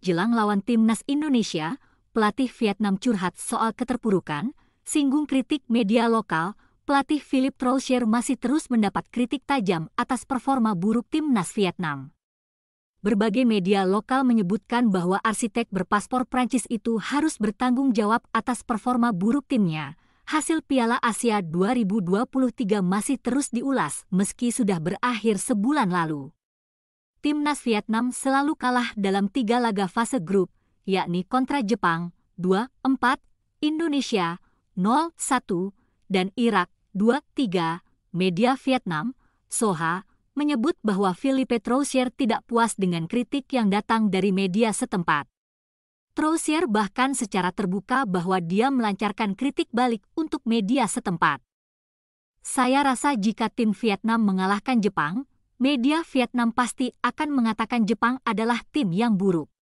jelang lawan timnas Indonesia, pelatih Vietnam curhat soal keterpurukan, singgung kritik media lokal, pelatih Philip Troussier masih terus mendapat kritik tajam atas performa buruk timnas Vietnam. Berbagai media lokal menyebutkan bahwa arsitek berpaspor Prancis itu harus bertanggung jawab atas performa buruk timnya. Hasil Piala Asia 2023 masih terus diulas meski sudah berakhir sebulan lalu timnas Vietnam selalu kalah dalam tiga laga fase grup, yakni kontra Jepang 2-4, Indonesia 0-1, dan Irak 2-3. Media Vietnam, Soha, menyebut bahwa Philippe Troussier tidak puas dengan kritik yang datang dari media setempat. Troussier bahkan secara terbuka bahwa dia melancarkan kritik balik untuk media setempat. Saya rasa jika tim Vietnam mengalahkan Jepang, media Vietnam pasti akan mengatakan Jepang adalah tim yang buruk.